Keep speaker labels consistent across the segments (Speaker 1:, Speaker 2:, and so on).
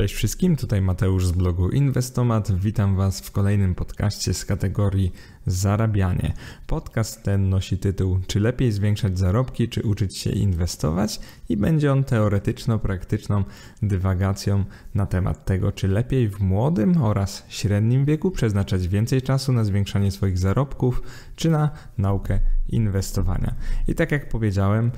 Speaker 1: Cześć wszystkim, tutaj Mateusz z blogu Inwestomat. Witam Was w kolejnym podcaście z kategorii Zarabianie. Podcast ten nosi tytuł Czy lepiej zwiększać zarobki, czy uczyć się inwestować? I będzie on teoretyczno-praktyczną dywagacją na temat tego, czy lepiej w młodym oraz średnim wieku przeznaczać więcej czasu na zwiększanie swoich zarobków, czy na naukę inwestowania. I tak jak powiedziałem,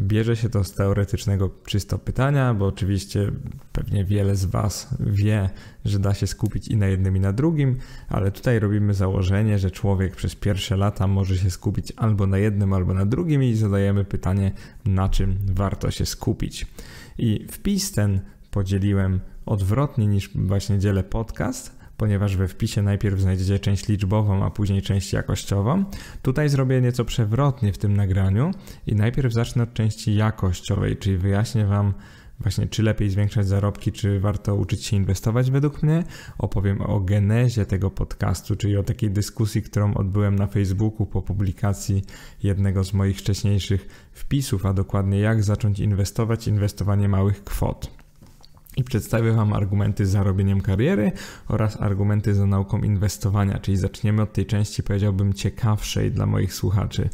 Speaker 1: bierze się to z teoretycznego czysto pytania, bo oczywiście pewnie wiele z Was wie, że da się skupić i na jednym, i na drugim, ale tutaj robimy założenie, że człowiek przez pierwsze lata może się skupić albo na jednym, albo na drugim i zadajemy pytanie, na czym warto się skupić. I wpis ten podzieliłem odwrotnie niż właśnie dzielę podcast, ponieważ we wpisie najpierw znajdziecie część liczbową, a później część jakościową. Tutaj zrobię nieco przewrotnie w tym nagraniu i najpierw zacznę od części jakościowej, czyli wyjaśnię Wam właśnie czy lepiej zwiększać zarobki, czy warto uczyć się inwestować według mnie. Opowiem o genezie tego podcastu, czyli o takiej dyskusji, którą odbyłem na Facebooku po publikacji jednego z moich wcześniejszych wpisów, a dokładnie jak zacząć inwestować, inwestowanie małych kwot i przedstawię Wam argumenty za robieniem kariery oraz argumenty za nauką inwestowania, czyli zaczniemy od tej części, powiedziałbym, ciekawszej dla moich słuchaczy.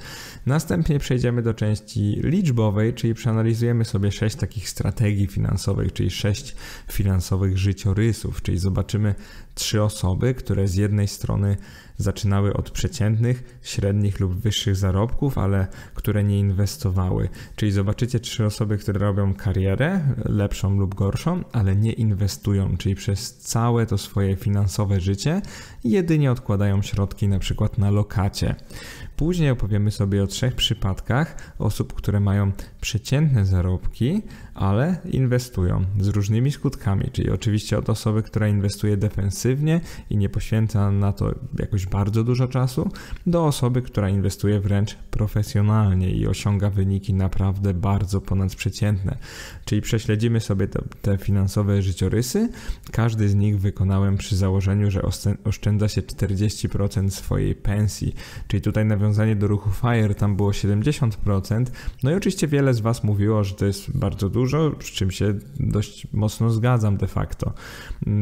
Speaker 1: Następnie przejdziemy do części liczbowej, czyli przeanalizujemy sobie sześć takich strategii finansowych, czyli sześć finansowych życiorysów, czyli zobaczymy trzy osoby, które z jednej strony zaczynały od przeciętnych, średnich lub wyższych zarobków, ale które nie inwestowały. Czyli zobaczycie trzy osoby, które robią karierę, lepszą lub gorszą, ale nie inwestują, czyli przez całe to swoje finansowe życie jedynie odkładają środki na przykład na lokacie. Później opowiemy sobie o trzech przypadkach osób, które mają przeciętne zarobki, ale inwestują z różnymi skutkami, czyli oczywiście od osoby, która inwestuje defensywnie i nie poświęca na to jakoś bardzo dużo czasu, do osoby, która inwestuje wręcz profesjonalnie i osiąga wyniki naprawdę bardzo ponadprzeciętne. Czyli prześledzimy sobie te, te finansowe życiorysy. Każdy z nich wykonałem przy założeniu, że oszczędza się 40% swojej pensji, czyli tutaj nawiązujemy nawiązanie do ruchu FIRE tam było 70%. No i oczywiście wiele z Was mówiło, że to jest bardzo dużo, z czym się dość mocno zgadzam de facto.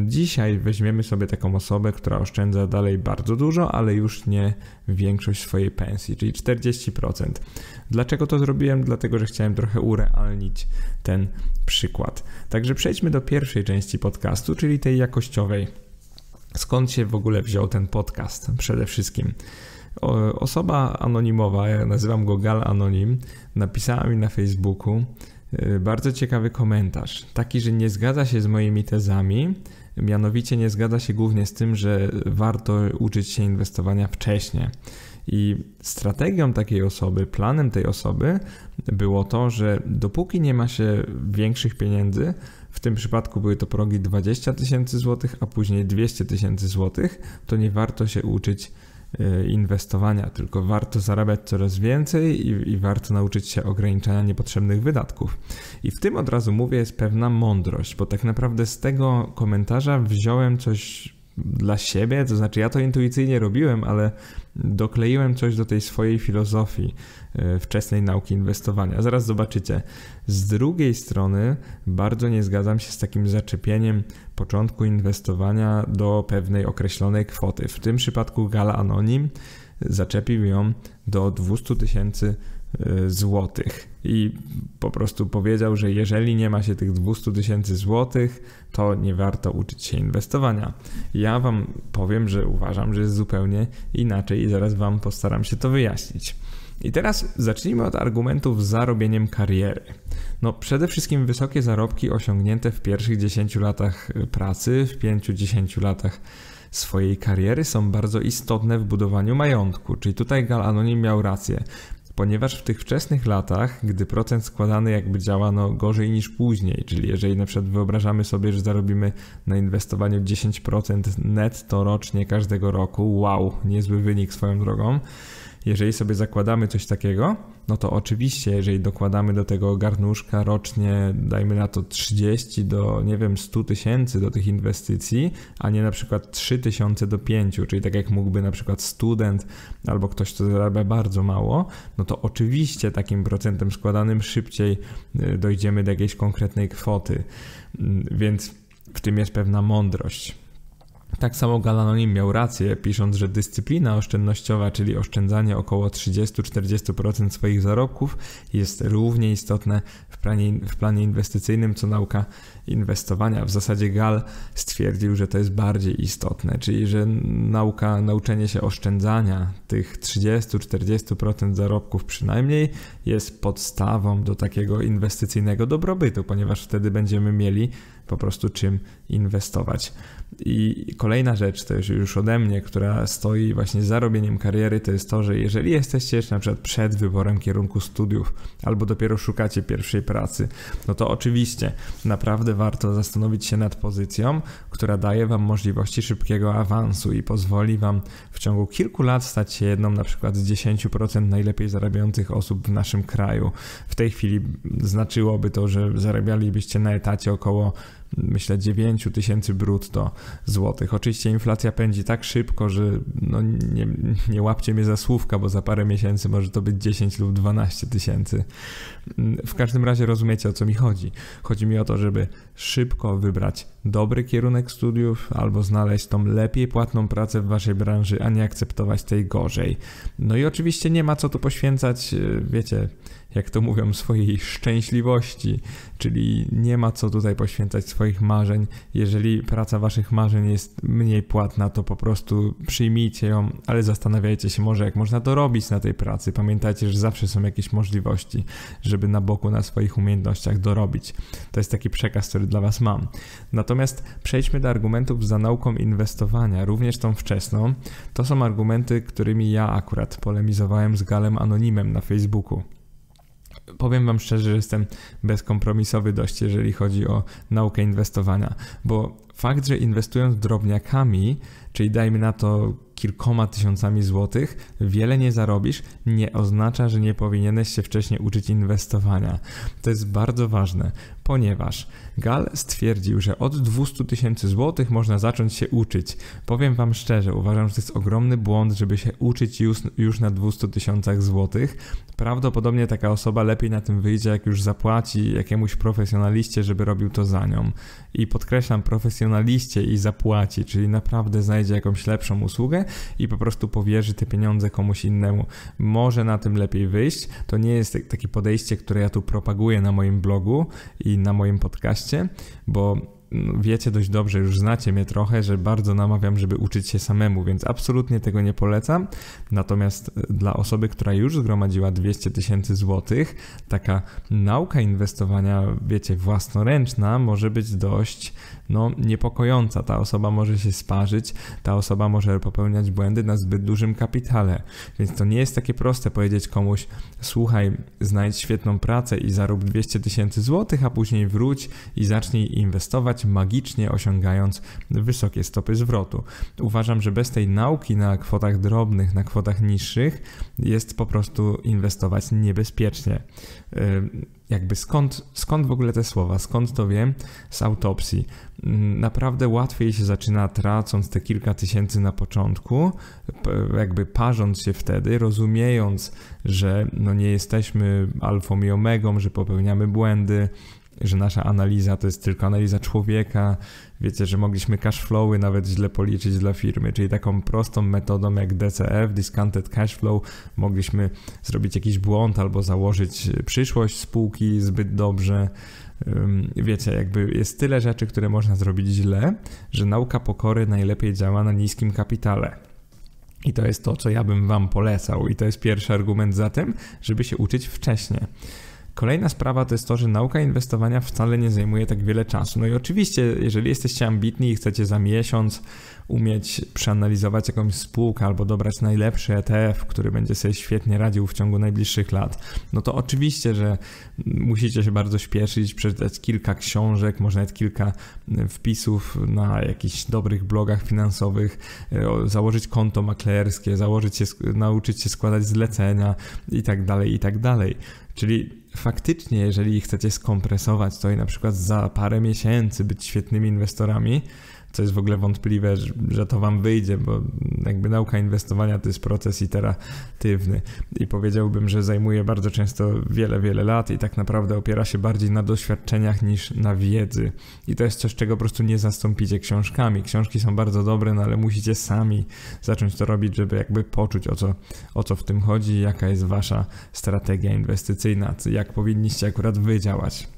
Speaker 1: Dzisiaj weźmiemy sobie taką osobę, która oszczędza dalej bardzo dużo, ale już nie większość swojej pensji, czyli 40%. Dlaczego to zrobiłem? Dlatego, że chciałem trochę urealnić ten przykład. Także przejdźmy do pierwszej części podcastu, czyli tej jakościowej skąd się w ogóle wziął ten podcast przede wszystkim. Osoba anonimowa, ja nazywam go Gal Anonim, napisała mi na Facebooku y, bardzo ciekawy komentarz. Taki, że nie zgadza się z moimi tezami, mianowicie nie zgadza się głównie z tym, że warto uczyć się inwestowania wcześniej. I strategią takiej osoby, planem tej osoby było to, że dopóki nie ma się większych pieniędzy, w tym przypadku były to progi 20 tysięcy złotych, a później 200 tysięcy złotych, to nie warto się uczyć E, inwestowania, tylko warto zarabiać coraz więcej i, i, warto nauczyć się ograniczania niepotrzebnych wydatków. I w tym od razu mówię, jest pewna mądrość, bo tak naprawdę z tego komentarza wziąłem coś dla siebie, to znaczy ja to intuicyjnie robiłem, ale dokleiłem coś do tej swojej filozofii, E, wczesnej nauki inwestowania. Zaraz zobaczycie. Z drugiej strony bardzo nie zgadzam się z takim zaczepieniem początku inwestowania do pewnej określonej kwoty. W tym przypadku Gala Anonim zaczepił ją do 200 tysięcy e, złotych i po prostu powiedział, że jeżeli nie ma się tych 200 tysięcy złotych, to nie warto uczyć się inwestowania. Ja Wam powiem, że uważam, że jest zupełnie inaczej i zaraz Wam postaram się to wyjaśnić. I teraz zacznijmy od argumentów z zarobieniem kariery. No przede wszystkim wysokie zarobki osiągnięte w pierwszych 10 latach y, pracy, w 5-10 latach swojej kariery są bardzo istotne w budowaniu majątku. Czyli tutaj Gal Anonim miał rację ponieważ w tych wczesnych latach, gdy procent składany jakby działa no, gorzej niż później, czyli jeżeli na przykład wyobrażamy sobie, że zarobimy na inwestowaniu 10% netto rocznie każdego roku, wow, niezły wynik swoją drogą, jeżeli sobie zakładamy coś takiego, no to oczywiście, jeżeli dokładamy do tego garnuszka rocznie, dajmy na to 30 do, nie wiem, 100 tysięcy do tych inwestycji, a nie na przykład 3 tysiące do 5, czyli tak jak mógłby na przykład student albo ktoś, kto zarabia bardzo mało, no to oczywiście takim procentem składanym szybciej y, dojdziemy do jakiejś konkretnej kwoty. Mm, więc w tym jest pewna mądrość. Tak samo Galanonim miał rację, pisząc, że dyscyplina oszczędnościowa, czyli oszczędzanie około 30-40% swoich zarobków, jest równie istotne w planie, w planie inwestycyjnym, co nauka inwestowania. W zasadzie Gal stwierdził, że to jest bardziej istotne, czyli że nauka, nauczenie się oszczędzania tych 30-40% zarobków przynajmniej jest podstawą do takiego inwestycyjnego dobrobytu, ponieważ wtedy będziemy mieli po prostu czym inwestować. I kolejna rzecz to już, już ode mnie, która stoi właśnie za robieniem kariery, to jest to, że jeżeli jesteście jeszcze na przykład przed wyborem kierunku studiów albo dopiero szukacie pierwszej pracy, no to oczywiście naprawdę warto zastanowić się nad pozycją, która daje Wam możliwości szybkiego awansu i pozwoli Wam w ciągu kilku lat stać się jedną na przykład z 10% najlepiej zarabiających osób w naszym kraju. W tej chwili znaczyłoby to, że zarabialibyście na etacie około myślę 9 tysięcy brutto złotych. Oczywiście inflacja pędzi tak szybko, że no nie, nie łapcie mnie za słówka, bo za parę miesięcy może to być 10 lub 12 tysięcy. W każdym razie rozumiecie o co mi chodzi. Chodzi mi o to, żeby szybko wybrać dobry kierunek studiów albo znaleźć tą lepiej płatną pracę w waszej branży, a nie akceptować tej gorzej. No i oczywiście nie ma co tu poświęcać, wiecie, jak to mówią, swojej szczęśliwości, czyli nie ma co tutaj poświęcać swoich marzeń. Jeżeli praca waszych marzeń jest mniej płatna, to po prostu przyjmijcie ją, ale zastanawiajcie się może, jak można to robić na tej pracy. Pamiętajcie, że zawsze są jakieś możliwości, żeby na boku na swoich umiejętnościach dorobić. To jest taki przekaz, który dla was mam. Natomiast przejdźmy do argumentów za nauką inwestowania, również tą wczesną. To są argumenty, którymi ja akurat polemizowałem z Galem Anonimem na Facebooku powiem Wam szczerze, że jestem bezkompromisowy dość, jeżeli chodzi o naukę inwestowania, bo fakt, że inwestując drobniakami, czyli dajmy na to kilkoma tysiącami złotych, wiele nie zarobisz, nie oznacza, że nie powinieneś się wcześniej uczyć inwestowania. To jest bardzo ważne, ponieważ Gal stwierdził, że od 200 tysięcy złotych można zacząć się uczyć. Powiem Wam szczerze, uważam, że to jest ogromny błąd, żeby się uczyć już, już na 200 tysiącach złotych. Prawdopodobnie taka osoba lepiej na tym wyjdzie, jak już zapłaci jakiemuś profesjonaliście, żeby robił to za nią. I podkreślam, profesjonaliście i zapłaci, czyli naprawdę znajdzie jakąś lepszą usługę i po prostu powierzy te pieniądze komuś innemu. Może na tym lepiej wyjść. To nie jest takie podejście, które ja tu propaguję na moim blogu i na moim podcaście, bo mm, wiecie dość dobrze, już znacie mnie trochę, że bardzo namawiam, żeby uczyć się samemu, więc absolutnie tego nie polecam. Natomiast e, dla osoby, która już zgromadziła 200 tysięcy złotych, taka nauka inwestowania, wiecie, własnoręczna może być dość no, niepokojąca. Ta osoba może się sparzyć, ta osoba może popełniać błędy na zbyt dużym kapitale. Więc to nie jest takie proste powiedzieć komuś: słuchaj, znajdź świetną pracę i zarób 200 tysięcy złotych, a później wróć i zacznij inwestować magicznie, osiągając wysokie stopy zwrotu. Uważam, że bez tej nauki na kwotach drobnych, na kwotach niższych, jest po prostu inwestować niebezpiecznie jakby skąd, skąd w ogóle te słowa, skąd to wiem? Z autopsji. Mm, naprawdę łatwiej się zaczyna tracąc te kilka tysięcy na początku, jakby parząc się wtedy, rozumiejąc, że no nie jesteśmy alfą i omegą, że popełniamy błędy, że nasza analiza to jest tylko analiza człowieka, wiecie, że mogliśmy cash flowy nawet źle policzyć dla firmy, czyli taką prostą metodą jak DCF, Discounted Cash Flow, mogliśmy zrobić jakiś błąd albo założyć przyszłość spółki zbyt dobrze. Wiecie, jakby jest tyle rzeczy, które można zrobić źle, że nauka pokory najlepiej działa na niskim kapitale. I to jest to, co ja bym Wam polecał, i to jest pierwszy argument za tym, żeby się uczyć wcześniej. Kolejna sprawa to jest to, że nauka inwestowania wcale nie zajmuje tak wiele czasu. No i oczywiście, jeżeli jesteście ambitni i chcecie za miesiąc umieć przeanalizować jakąś spółkę albo dobrać najlepszy ETF, który będzie sobie świetnie radził w ciągu najbliższych lat, no to oczywiście, że musicie się bardzo śpieszyć, przeczytać kilka książek, może nawet kilka wpisów na jakichś dobrych blogach finansowych, e, założyć konto maklerskie, założyć się, nauczyć się składać zlecenia i tak dalej, i tak dalej. Czyli faktycznie, jeżeli chcecie skompresować to i na przykład za parę miesięcy być świetnymi inwestorami, co jest w ogóle wątpliwe, że to wam wyjdzie, bo jakby nauka inwestowania to jest proces iteratywny i powiedziałbym, że zajmuje bardzo często wiele, wiele lat i tak naprawdę opiera się bardziej na doświadczeniach niż na wiedzy. I to jest coś, czego po prostu nie zastąpicie książkami. Książki są bardzo dobre, no ale musicie sami zacząć to robić, żeby jakby poczuć o co, o co w tym chodzi, jaka jest wasza strategia inwestycyjna, jak powinniście akurat wydziałać.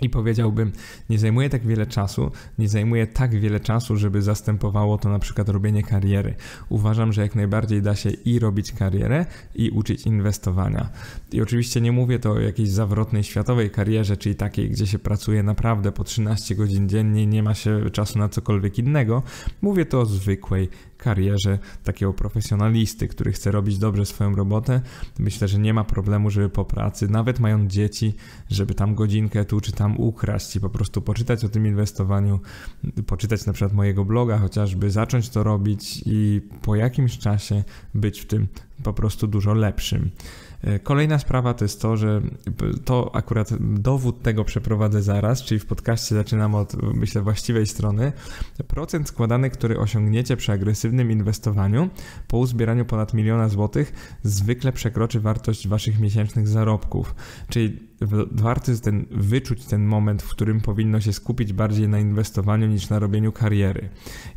Speaker 1: I powiedziałbym, nie zajmuje tak wiele czasu, nie zajmuje tak wiele czasu, żeby zastępowało to na przykład robienie kariery. Uważam, że jak najbardziej da się i robić karierę, i uczyć inwestowania. I oczywiście nie mówię to o jakiejś zawrotnej światowej karierze, czyli takiej, gdzie się pracuje naprawdę po 13 godzin dziennie i nie ma się czasu na cokolwiek innego. Mówię to o zwykłej karierze takiego profesjonalisty, który chce robić dobrze swoją robotę, myślę, że nie ma problemu, żeby po pracy, nawet mając dzieci, żeby tam godzinkę tu czy tam ukraść i po prostu poczytać o tym inwestowaniu, poczytać na przykład mojego bloga chociażby, zacząć to robić i po jakimś czasie być w tym po prostu dużo lepszym. E, kolejna sprawa to jest to, że to akurat dowód tego przeprowadzę zaraz, czyli w podcaście zaczynam od, myślę, właściwej strony. Procent składany, który osiągniecie przy agresywnym inwestowaniu po uzbieraniu ponad miliona złotych zwykle przekroczy wartość waszych miesięcznych zarobków. Czyli warto jest ten, wyczuć ten moment, w którym powinno się skupić bardziej na inwestowaniu niż na robieniu kariery.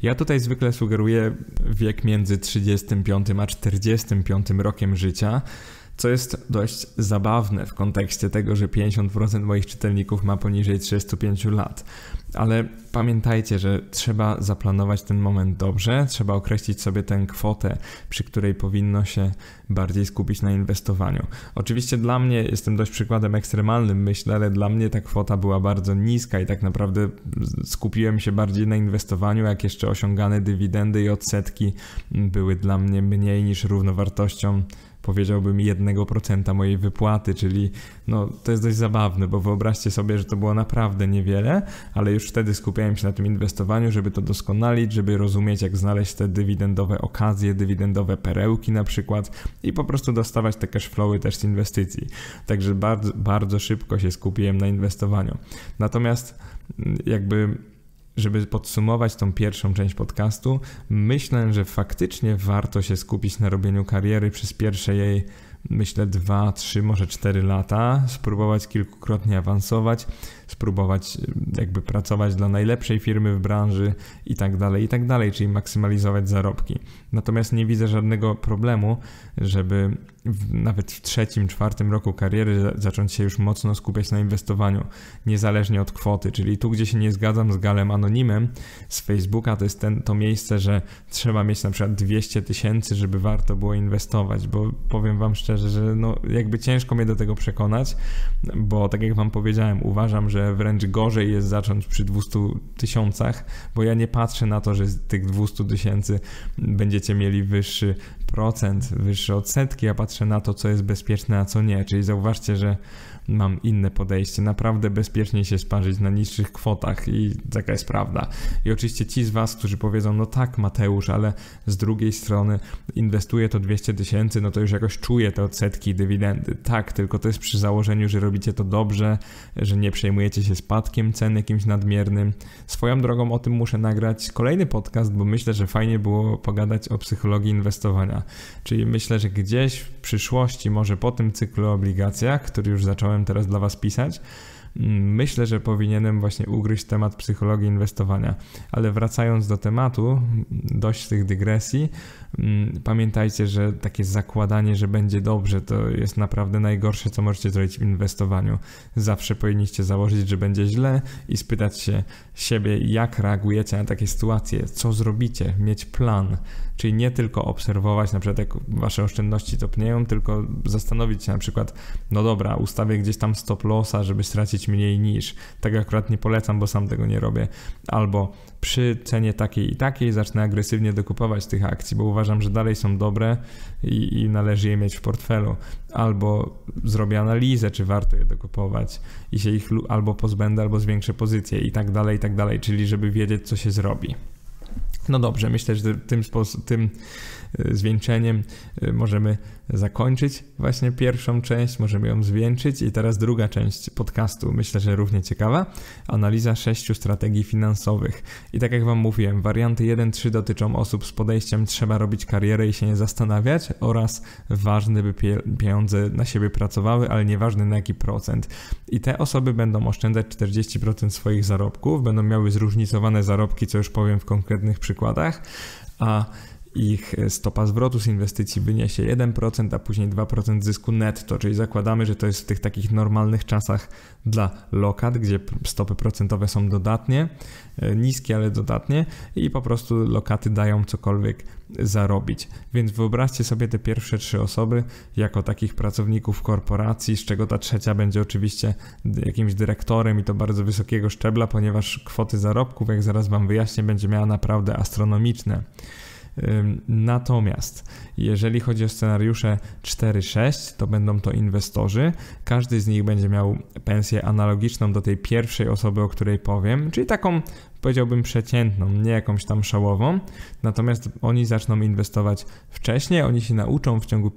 Speaker 1: Ja tutaj zwykle sugeruję wiek między 35 a 45 rokiem życia co jest dość zabawne w kontekście tego, że 50% moich czytelników ma poniżej 35 lat. Ale pamiętajcie, że trzeba zaplanować ten moment dobrze, trzeba określić sobie tę kwotę, przy której powinno się bardziej skupić na inwestowaniu. Oczywiście dla mnie, jestem dość przykładem ekstremalnym, myślę, ale dla mnie ta kwota była bardzo niska i tak naprawdę skupiłem się bardziej na inwestowaniu, jak jeszcze osiągane dywidendy i odsetki były dla mnie mniej niż równowartością powiedziałbym 1% mojej wypłaty, czyli no, to jest dość zabawne, bo wyobraźcie sobie, że to było naprawdę niewiele, ale już wtedy skupiałem się na tym inwestowaniu, żeby to doskonalić, żeby rozumieć, jak znaleźć te dywidendowe okazje, dywidendowe perełki na przykład i po prostu dostawać te cash flowy też z inwestycji. Także bardzo, bardzo szybko się skupiłem na inwestowaniu. Natomiast mm, jakby żeby podsumować tą pierwszą część podcastu, myślę, że faktycznie warto się skupić na robieniu kariery przez pierwsze jej myślę 2, 3, może 4 lata, spróbować kilkukrotnie awansować, spróbować e, jakby pracować dla najlepszej firmy w branży i tak dalej, i tak dalej, czyli maksymalizować zarobki. Natomiast nie widzę żadnego problemu, żeby w, nawet w trzecim, czwartym roku kariery zacząć się już mocno skupiać na inwestowaniu, niezależnie od kwoty, czyli tu, gdzie się nie zgadzam z Galem Anonimem z Facebooka, to jest ten, to miejsce, że trzeba mieć na przykład 200 tysięcy, żeby warto było inwestować, bo powiem Wam szczerze, szczerze, że no, jakby ciężko mnie do tego przekonać, bo tak jak wam powiedziałem, uważam, że wręcz gorzej jest zacząć przy 200 tysiącach, bo ja nie patrzę na to, że z tych 200 tysięcy będziecie mieli wyższy procent, wyższe odsetki, ja patrzę na to, co jest bezpieczne, a co nie, czyli zauważcie, że mam inne podejście. Naprawdę bezpieczniej się sparzyć na niższych kwotach i taka jest prawda. I oczywiście ci z Was, którzy powiedzą, no tak Mateusz, ale z drugiej strony inwestuję to 200 tysięcy, no to już jakoś czuję te odsetki i dywidendy. Tak, tylko to jest przy założeniu, że robicie to dobrze, że nie przejmujecie się spadkiem cen jakimś nadmiernym. Swoją drogą o tym muszę nagrać kolejny podcast, bo myślę, że fajnie było pogadać o psychologii inwestowania. Czyli myślę, że gdzieś w przyszłości, może po tym cyklu o obligacjach, który już zacząłem teraz dla Was pisać, myślę, że powinienem właśnie ugryźć temat psychologii inwestowania. Ale wracając do tematu, dość tych dygresji, mm, pamiętajcie, że takie zakładanie, że będzie dobrze, to jest naprawdę najgorsze, co możecie zrobić w inwestowaniu. Zawsze powinniście założyć, że będzie źle i spytać się siebie, jak reagujecie na takie sytuacje, co zrobicie, mieć plan. Czyli nie tylko obserwować, na przykład jak wasze oszczędności topnieją, tylko zastanowić się na przykład, no dobra, ustawię gdzieś tam stop lossa, żeby stracić mniej niż. Tego tak akurat nie polecam, bo sam tego nie robię. Albo przy cenie takiej i takiej zacznę agresywnie dokupować tych akcji, bo uważam, że dalej są dobre i, i należy je mieć w portfelu. Albo zrobię analizę, czy warto je dokupować i się ich albo pozbędę, albo zwiększę pozycję i tak dalej, i tak dalej. Czyli żeby wiedzieć, co się zrobi. No dobrze, myślę, że tym, tym E, zwieńczeniem e, możemy zakończyć właśnie pierwszą część, możemy ją zwieńczyć i teraz druga część podcastu, myślę, że równie ciekawa, analiza sześciu strategii finansowych. I tak jak Wam mówiłem, warianty 1-3 dotyczą osób z podejściem trzeba robić karierę i się nie zastanawiać oraz ważne, by pieniądze na siebie pracowały, ale nieważne na jaki procent. I te osoby będą oszczędzać 40% swoich zarobków, będą miały zróżnicowane zarobki, co już powiem w konkretnych przykładach, a ich stopa zwrotu z inwestycji wyniesie 1%, a później 2% zysku netto, czyli zakładamy, że to jest w tych takich normalnych czasach dla lokat, gdzie stopy procentowe są dodatnie, e, niskie, ale dodatnie i po prostu lokaty dają cokolwiek zarobić. Więc wyobraźcie sobie te pierwsze trzy osoby jako takich pracowników korporacji, z czego ta trzecia będzie oczywiście jakimś dyrektorem i to bardzo wysokiego szczebla, ponieważ kwoty zarobków, jak zaraz Wam wyjaśnię, będzie miała naprawdę astronomiczne. Natomiast jeżeli chodzi o scenariusze 4-6, to będą to inwestorzy. Każdy z nich będzie miał pensję analogiczną do tej pierwszej osoby, o której powiem, czyli taką powiedziałbym przeciętną, nie jakąś tam szałową. Natomiast oni zaczną inwestować wcześniej, oni się nauczą w ciągu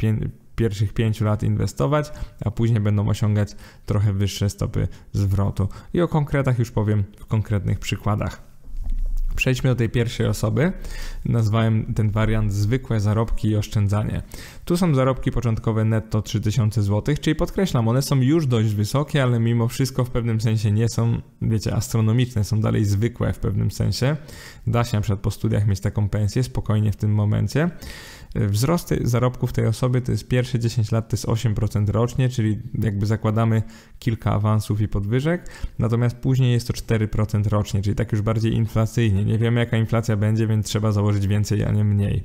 Speaker 1: pierwszych 5 lat inwestować, a później będą osiągać trochę wyższe stopy zwrotu. I o konkretach już powiem w konkretnych przykładach. Przejdźmy do tej pierwszej osoby. Nazwałem ten wariant zwykłe zarobki i oszczędzanie. Tu są zarobki początkowe netto 3000 zł, czyli podkreślam, one są już dość wysokie, ale mimo wszystko w pewnym sensie nie są, wiecie, astronomiczne, są dalej zwykłe w pewnym sensie. Da się na przykład po studiach mieć taką pensję spokojnie w tym momencie. Wzrost zarobków tej osoby to jest pierwsze 10 lat to jest 8% rocznie, czyli jakby zakładamy kilka awansów i podwyżek, natomiast później jest to 4% rocznie, czyli tak już bardziej inflacyjnie. Nie wiemy jaka inflacja będzie, więc trzeba założyć więcej, a nie mniej.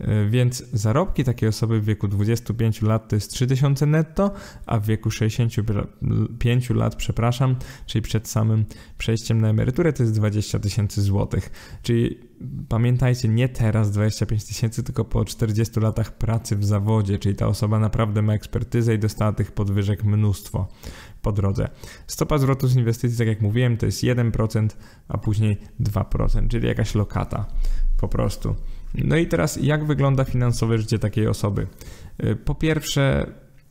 Speaker 1: E, więc zarobki takiej osoby w wieku 25 lat to jest 3000 netto, a w wieku 65 lat, przepraszam, czyli przed samym przejściem na emeryturę to jest 20 tysięcy złotych. Czyli pamiętajcie, nie teraz 25 tysięcy, tylko po 40 latach pracy w zawodzie, czyli ta osoba naprawdę ma ekspertyzę i dostała tych podwyżek mnóstwo po drodze. Stopa zwrotu z inwestycji, tak jak mówiłem, to jest 1%, a później 2%, czyli jakaś lokata po prostu. No i teraz, jak wygląda finansowe życie takiej osoby? Y, po pierwsze,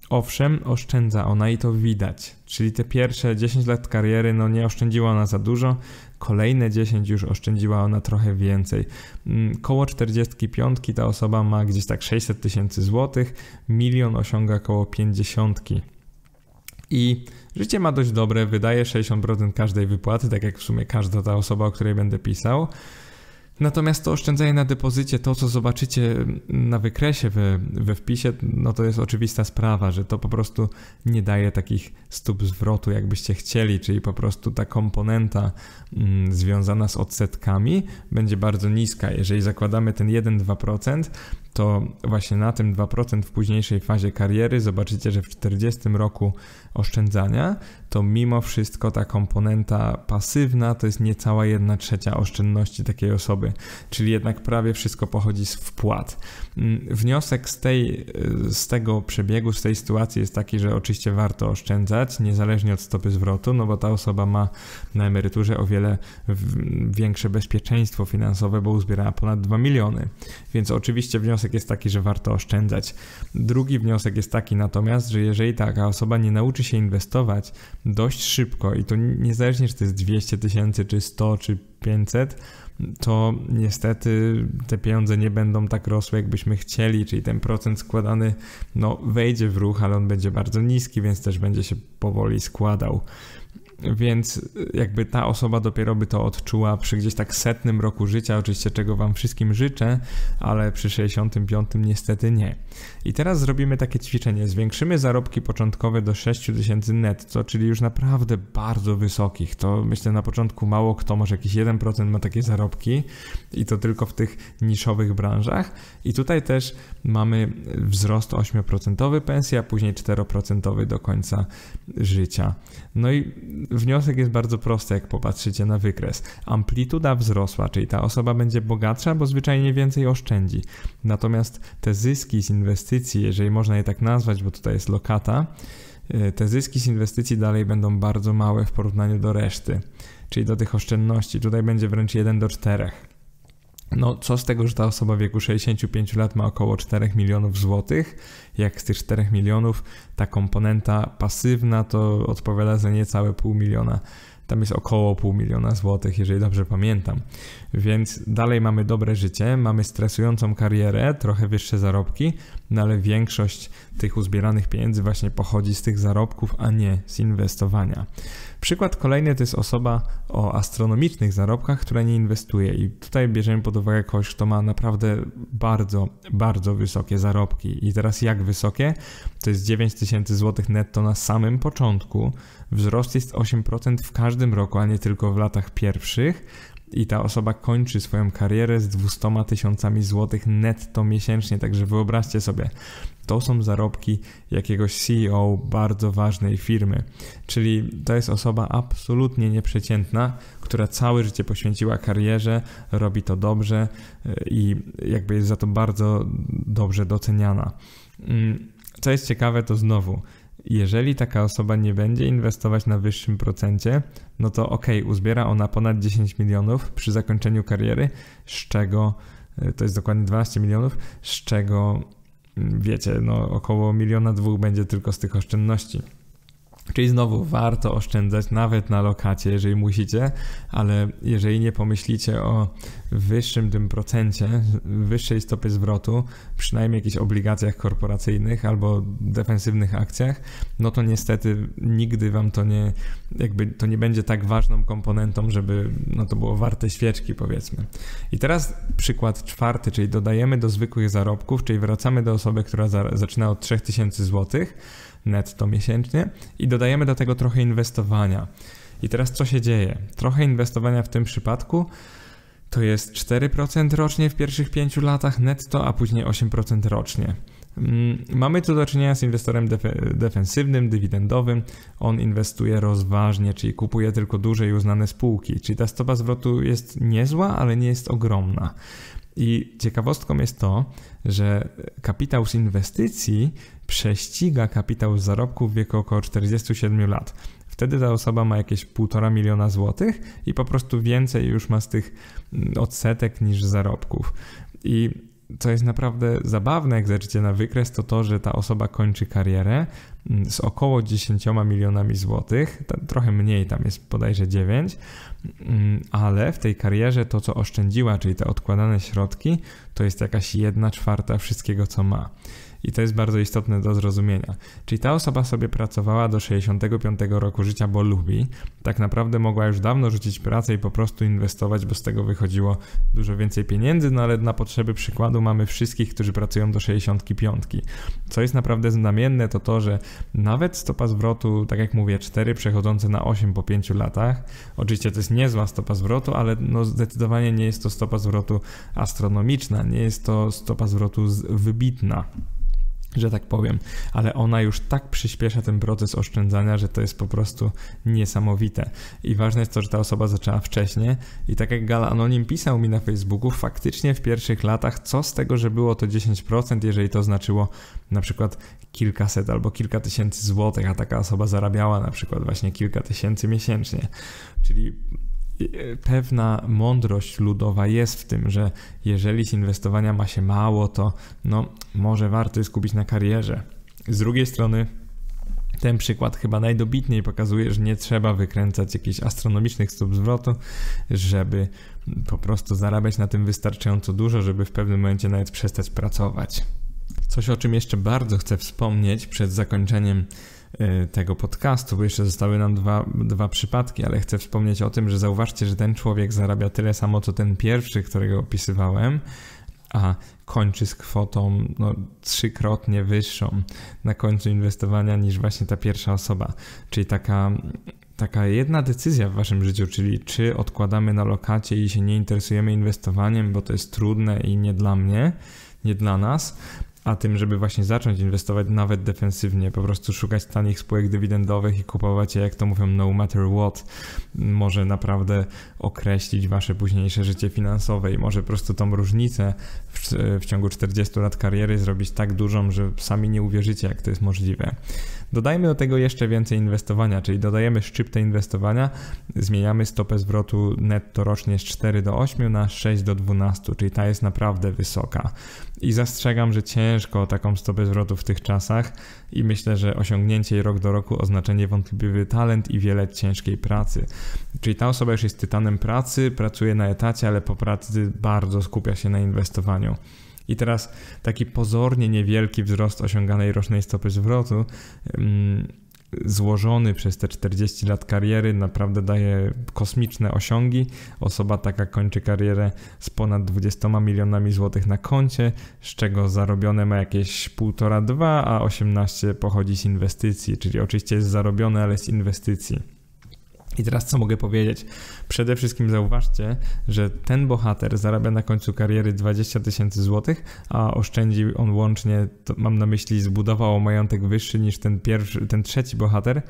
Speaker 1: Owszem, oszczędza ona i to widać. Czyli te pierwsze 10 lat kariery, no nie oszczędziła ona za dużo, kolejne 10 już oszczędziła ona trochę więcej. Mm, koło 45 ta osoba ma gdzieś tak 600 tysięcy złotych, milion osiąga koło 50. I życie ma dość dobre, wydaje 60% każdej wypłaty, tak jak w sumie każda ta osoba, o której będę pisał. Natomiast to oszczędzanie na depozycie, to co zobaczycie na wykresie we, we wpisie, no to jest oczywista sprawa, że to po prostu nie daje takich stóp zwrotu, jakbyście chcieli, czyli po prostu ta komponenta mm, związana z odsetkami będzie bardzo niska. Jeżeli zakładamy ten 1-2%, to właśnie na tym 2% w późniejszej fazie kariery zobaczycie, że w 40 roku oszczędzania to mimo wszystko ta komponenta pasywna to jest niecała 1 trzecia oszczędności takiej osoby, czyli jednak prawie wszystko pochodzi z wpłat. Mm, wniosek z, tej, y, z tego przebiegu, z tej sytuacji jest taki, że oczywiście warto oszczędzać, niezależnie od stopy zwrotu, no bo ta osoba ma na emeryturze o wiele większe bezpieczeństwo finansowe, bo uzbierała ponad 2 miliony. Więc oczywiście wniosek jest taki, że warto oszczędzać. Drugi wniosek jest taki natomiast, że jeżeli taka osoba nie nauczy się inwestować, dość szybko i to niezależnie, czy to jest 200 tysięcy, czy 100, czy 500, to niestety te pieniądze nie będą tak rosły, jakbyśmy chcieli, czyli ten procent składany no, wejdzie w ruch, ale on będzie bardzo niski, więc też będzie się powoli składał. Więc y, jakby ta osoba dopiero by to odczuła przy gdzieś tak setnym roku życia, oczywiście czego wam wszystkim życzę, ale przy 65 niestety nie. I teraz zrobimy takie ćwiczenie. Zwiększymy zarobki początkowe do 6000 netto, czyli już naprawdę bardzo wysokich. To myślę na początku mało kto, może jakiś 1% ma takie zarobki i to tylko w tych niszowych branżach. I tutaj też mamy wzrost 8% pensji, a później 4% do końca życia. No i wniosek jest bardzo prosty, jak popatrzycie na wykres. Amplituda wzrosła, czyli ta osoba będzie bogatsza, bo zwyczajnie więcej oszczędzi. Natomiast te zyski z inwestycji, jeżeli można je tak nazwać, bo tutaj jest lokata, y, te zyski z inwestycji dalej będą bardzo małe w porównaniu do reszty, czyli do tych oszczędności. Tutaj będzie wręcz 1 do 4. No, co z tego, że ta osoba w wieku 65 lat ma około 4 milionów złotych? Jak z tych 4 milionów ta komponenta pasywna to odpowiada za niecałe pół miliona tam jest około pół miliona złotych, jeżeli dobrze pamiętam. Więc dalej mamy dobre życie, mamy stresującą karierę, trochę wyższe zarobki, no ale większość tych uzbieranych pieniędzy właśnie pochodzi z tych zarobków, a nie z inwestowania. Przykład kolejny to jest osoba o astronomicznych zarobkach, która nie inwestuje i tutaj bierzemy pod uwagę kogoś, kto ma naprawdę bardzo, bardzo wysokie zarobki. I teraz jak wysokie? To jest 9000 zł netto na samym początku wzrost jest 8% w każdym roku, a nie tylko w latach pierwszych. I ta osoba kończy swoją karierę z 200 tysiącami złotych netto miesięcznie. Także wyobraźcie sobie, to są zarobki jakiegoś CEO bardzo ważnej firmy. Czyli to jest osoba absolutnie nieprzeciętna, która całe życie poświęciła karierze, robi to dobrze y, i jakby jest za to bardzo dobrze doceniana. Mm, co jest ciekawe, to znowu jeżeli taka osoba nie będzie inwestować na wyższym procencie, no to ok, uzbiera ona ponad 10 milionów przy zakończeniu kariery, z czego e, to jest dokładnie 12 milionów, z czego mm, wiecie, no około miliona dwóch będzie tylko z tych oszczędności. Czyli znowu warto oszczędzać nawet na lokacie, jeżeli musicie, ale jeżeli nie pomyślicie o wyższym tym procencie, wyższej stopie zwrotu, przynajmniej jakichś obligacjach korporacyjnych albo defensywnych akcjach, no to niestety nigdy wam to nie, jakby to nie będzie tak ważną komponentą, żeby no to było warte świeczki powiedzmy. I teraz przykład czwarty, czyli dodajemy do zwykłych zarobków, czyli wracamy do osoby, która za, zaczyna od 3000 złotych, netto miesięcznie i dodajemy do tego trochę inwestowania. I teraz co się dzieje? Trochę inwestowania w tym przypadku to jest 4% rocznie w pierwszych 5 latach netto, a później 8% rocznie. Mm, mamy tu do czynienia z inwestorem defensywnym, dywidendowym. On inwestuje rozważnie, czyli kupuje tylko duże i uznane spółki. Czyli ta stopa zwrotu jest niezła, ale nie jest ogromna. I ciekawostką jest to, że kapitał z inwestycji prześciga kapitał z zarobków w wieku około 47 lat. Wtedy ta osoba ma jakieś 1,5 miliona złotych i po prostu więcej już ma z tych mm, odsetek niż zarobków. I co jest naprawdę zabawne, jak zerczycie na wykres, to to, że ta osoba kończy karierę mm, z około 10 milionami złotych, trochę mniej, tam jest bodajże 9, mm, ale w tej karierze to, co oszczędziła, czyli te odkładane środki, to jest jakaś 1 czwarta wszystkiego, co ma. I to jest bardzo istotne do zrozumienia. Czyli ta osoba sobie pracowała do 65 roku życia, bo lubi. Tak naprawdę mogła już dawno rzucić pracę i po prostu inwestować, bo z tego wychodziło dużo więcej pieniędzy, no ale na potrzeby przykładu mamy wszystkich, którzy pracują do 65. Co jest naprawdę znamienne, to to, że nawet stopa zwrotu, tak jak mówię, 4 przechodzące na 8 po 5 latach, oczywiście to jest niezła stopa zwrotu, ale no zdecydowanie nie jest to stopa zwrotu astronomiczna, nie jest to stopa zwrotu wybitna że tak powiem, ale ona już tak przyspiesza ten proces oszczędzania, że to jest po prostu niesamowite. I ważne jest to, że ta osoba zaczęła wcześniej i tak jak Gala Anonim pisał mi na Facebooku, faktycznie w pierwszych latach co z tego, że było to 10%, jeżeli to znaczyło na przykład kilkaset albo kilka tysięcy złotych, a taka osoba zarabiała na przykład właśnie kilka tysięcy miesięcznie. Czyli pewna mądrość ludowa jest w tym, że jeżeli z inwestowania ma się mało, to no, może warto jest skupić na karierze. Z drugiej strony, ten przykład chyba najdobitniej pokazuje, że nie trzeba wykręcać jakichś astronomicznych stóp zwrotu, żeby po prostu zarabiać na tym wystarczająco dużo, żeby w pewnym momencie nawet przestać pracować. Coś, o czym jeszcze bardzo chcę wspomnieć przed zakończeniem E, tego podcastu, bo jeszcze zostały nam dwa, dwa przypadki, ale chcę wspomnieć o tym, że zauważcie, że ten człowiek zarabia tyle samo, co ten pierwszy, którego opisywałem, a kończy z kwotą no, trzykrotnie wyższą na końcu inwestowania niż właśnie ta pierwsza osoba. Czyli taka taka jedna decyzja w waszym życiu, czyli czy odkładamy na lokacie i się nie interesujemy inwestowaniem, bo to jest trudne i nie dla mnie, nie dla nas, a tym, żeby właśnie zacząć inwestować nawet defensywnie, po prostu szukać tanich spółek dywidendowych i kupować je, jak to mówią, no matter what, może naprawdę określić wasze późniejsze życie finansowe i może po prostu tą różnicę w, w ciągu 40 lat kariery zrobić tak dużą, że sami nie uwierzycie, jak to jest możliwe. Dodajmy do tego jeszcze więcej inwestowania, czyli dodajemy szczyptę inwestowania, zmieniamy stopę zwrotu netto rocznie z 4 do 8 na 6 do 12, czyli ta jest naprawdę wysoka. I zastrzegam, że ciężko o taką stopę zwrotu w tych czasach i myślę, że osiągnięcie jej rok do roku oznaczenie wątpliwy talent i wiele ciężkiej pracy. Czyli ta osoba już jest tytanem pracy, pracuje na etacie, ale po pracy bardzo skupia się na inwestowaniu. I teraz taki pozornie niewielki wzrost osiąganej rocznej stopy zwrotu, mm, złożony przez te 40 lat kariery, naprawdę daje kosmiczne osiągi. Osoba taka kończy karierę z ponad 20 milionami złotych na koncie, z czego zarobione ma jakieś 1,5-2, a 18 pochodzi z inwestycji, czyli oczywiście jest zarobione, ale z inwestycji. I teraz co mogę powiedzieć? Przede wszystkim zauważcie, że ten bohater zarabia na końcu kariery 20 tysięcy złotych, a oszczędził on łącznie, mam na myśli, zbudował majątek wyższy niż ten pierwszy, ten trzeci bohater,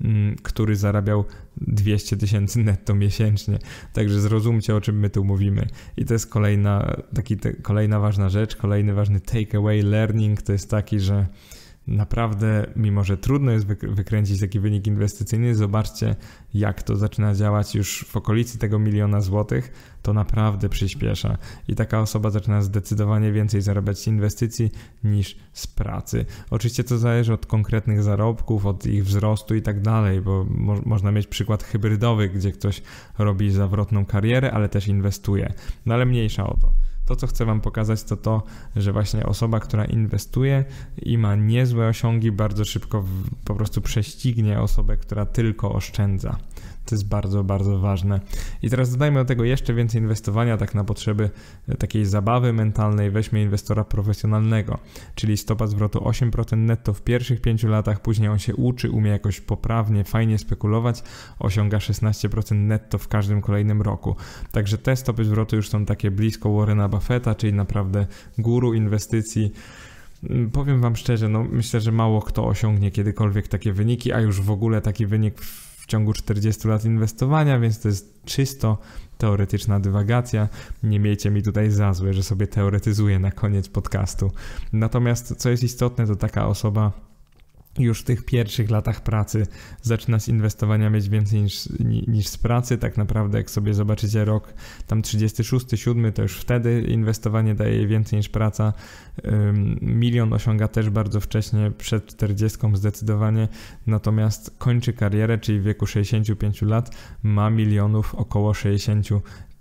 Speaker 1: mm, który zarabiał 200 tysięcy netto miesięcznie. Także zrozumcie, o czym my tu mówimy. I to jest kolejna, taki, te, kolejna ważna rzecz, kolejny ważny takeaway, learning, to jest taki, że naprawdę, mimo że trudno jest wykręcić taki wynik inwestycyjny, zobaczcie, jak to zaczyna działać już w okolicy tego miliona złotych, to naprawdę przyspiesza. I taka osoba zaczyna zdecydowanie więcej zarabiać z inwestycji niż z pracy. Oczywiście to zależy od konkretnych zarobków, od ich wzrostu i tak dalej, bo mo można mieć przykład hybrydowy, gdzie ktoś robi zawrotną karierę, ale też inwestuje. No ale mniejsza o to. To, co chcę Wam pokazać, to to, że właśnie osoba, która inwestuje i ma niezłe osiągi, bardzo szybko po prostu prześcignie osobę, która tylko oszczędza. To jest bardzo, bardzo ważne. I teraz dodajmy do tego jeszcze więcej inwestowania, tak na potrzeby e, takiej zabawy mentalnej. Weźmy inwestora profesjonalnego, czyli stopa zwrotu 8% netto w pierwszych 5 latach, później on się uczy, umie jakoś poprawnie, fajnie spekulować, osiąga 16% netto w każdym kolejnym roku. Także te stopy zwrotu już są takie blisko Warrena Buffetta, czyli naprawdę guru inwestycji. Mm, powiem Wam szczerze, no myślę, że mało kto osiągnie kiedykolwiek takie wyniki, a już w ogóle taki wynik w w ciągu 40 lat inwestowania, więc to jest czysto teoretyczna dywagacja. Nie miejcie mi tutaj za złe, że sobie teoretyzuję na koniec podcastu. Natomiast co jest istotne, to taka osoba już w tych pierwszych latach pracy zaczyna z inwestowania mieć więcej niż, niż z pracy. Tak naprawdę, jak sobie zobaczycie rok tam 36, 7, to już wtedy inwestowanie daje jej więcej niż praca. Milion osiąga też bardzo wcześnie, przed 40 zdecydowanie, natomiast kończy karierę, czyli w wieku 65 lat, ma milionów około 60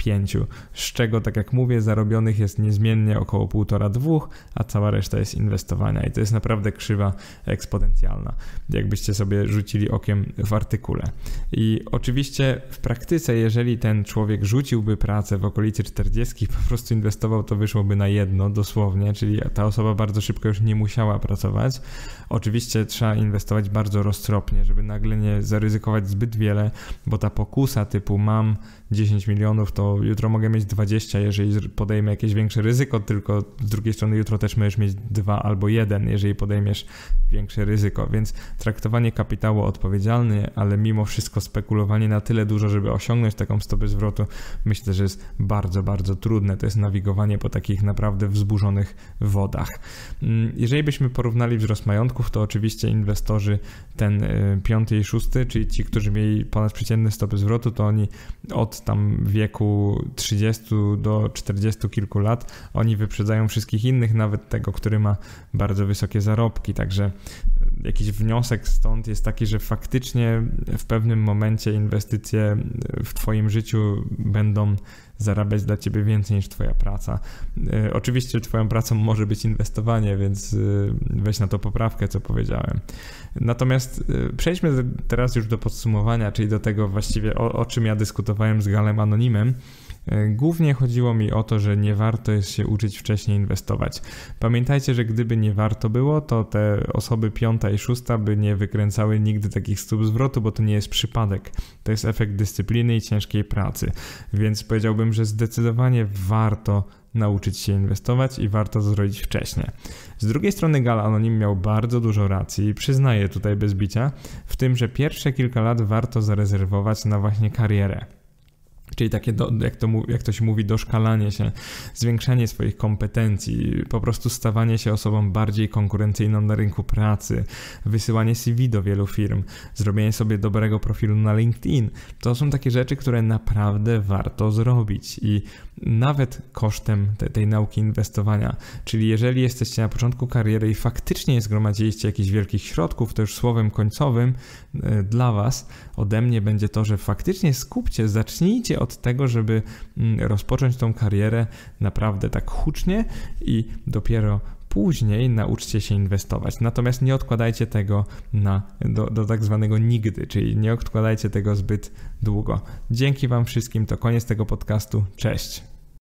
Speaker 1: pięciu, z czego, tak jak mówię, zarobionych jest niezmiennie około 1,5-2, a cała reszta jest inwestowania i to jest naprawdę krzywa eksponencjalna, jakbyście sobie rzucili okiem w artykule. I oczywiście w praktyce, jeżeli ten człowiek rzuciłby pracę w okolicy 40, po prostu inwestował, to wyszłoby na jedno dosłownie, czyli ta osoba bardzo szybko już nie musiała pracować. Oczywiście trzeba inwestować bardzo roztropnie, żeby nagle nie zaryzykować zbyt wiele, bo ta pokusa typu mam 10 milionów, to jutro mogę mieć 20, jeżeli podejmę jakieś większe ryzyko, tylko z drugiej strony jutro też możesz mieć 2 albo 1, jeżeli podejmiesz większe ryzyko. Więc traktowanie kapitału odpowiedzialnie, ale mimo wszystko spekulowanie na tyle dużo, żeby osiągnąć taką stopę zwrotu, myślę, że jest bardzo, bardzo trudne. To jest nawigowanie po takich naprawdę wzburzonych wodach. Mm, jeżeli byśmy porównali wzrost majątków, to oczywiście inwestorzy ten y, piąty i szósty, czyli ci, którzy mieli ponadprzeciętne stopy zwrotu, to oni od tam wieku 30 do 40 kilku lat, oni wyprzedzają wszystkich innych, nawet tego, który ma bardzo wysokie zarobki. Także e, jakiś wniosek stąd jest taki, że faktycznie w pewnym momencie inwestycje w Twoim życiu będą zarabiać dla ciebie więcej niż twoja praca. E, oczywiście twoją pracą może być inwestowanie, więc e, weź na to poprawkę, co powiedziałem. Natomiast e, przejdźmy teraz już do podsumowania, czyli do tego właściwie o, o czym ja dyskutowałem z Galem Anonimem. E, głównie chodziło mi o to, że nie warto jest się uczyć wcześniej inwestować. Pamiętajcie, że gdyby nie warto było, to te osoby piąta i szósta by nie wykręcały nigdy takich stóp zwrotu, bo to nie jest przypadek. To jest efekt dyscypliny i ciężkiej pracy. Więc powiedziałbym, że zdecydowanie warto nauczyć się inwestować i warto to zrobić wcześniej. Z drugiej strony Gal Anonim miał bardzo dużo racji i przyznaję tutaj bez bicia, w tym, że pierwsze kilka lat warto zarezerwować na właśnie karierę. Czyli takie, do, jak, to, jak to się mówi, doszkalanie się, zwiększanie swoich kompetencji, po prostu stawanie się osobą bardziej konkurencyjną na rynku pracy, wysyłanie CV do wielu firm, zrobienie sobie dobrego profilu na LinkedIn. To są takie rzeczy, które naprawdę warto zrobić i nawet kosztem te, tej nauki inwestowania. Czyli jeżeli jesteście na początku kariery i faktycznie zgromadziliście jakichś wielkich środków, to już słowem końcowym e, dla Was ode mnie będzie to, że faktycznie skupcie, zacznijcie od tego, żeby mm, rozpocząć tą karierę naprawdę tak hucznie i dopiero później nauczcie się inwestować. Natomiast nie odkładajcie tego na, do, do tak zwanego nigdy, czyli nie odkładajcie tego zbyt długo. Dzięki Wam wszystkim, to koniec tego podcastu. Cześć!